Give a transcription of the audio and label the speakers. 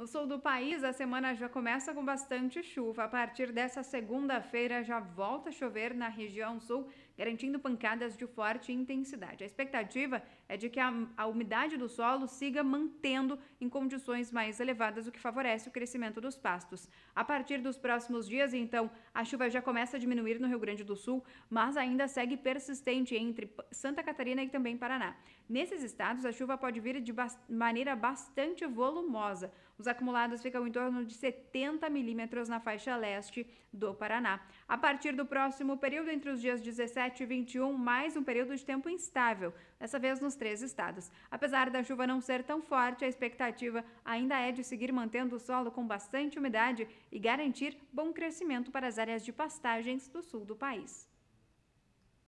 Speaker 1: No sul do país, a semana já começa com bastante chuva. A partir dessa segunda-feira, já volta a chover na região sul, garantindo pancadas de forte intensidade. A expectativa é de que a, a umidade do solo siga mantendo em condições mais elevadas, o que favorece o crescimento dos pastos. A partir dos próximos dias, então, a chuva já começa a diminuir no Rio Grande do Sul, mas ainda segue persistente entre Santa Catarina e também Paraná. Nesses estados, a chuva pode vir de ba maneira bastante volumosa. Os acumuladas ficam em torno de 70 milímetros na faixa leste do Paraná. A partir do próximo período, entre os dias 17 e 21, mais um período de tempo instável, dessa vez nos três estados. Apesar da chuva não ser tão forte, a expectativa ainda é de seguir mantendo o solo com bastante umidade e garantir bom crescimento para as áreas de pastagens do sul do país.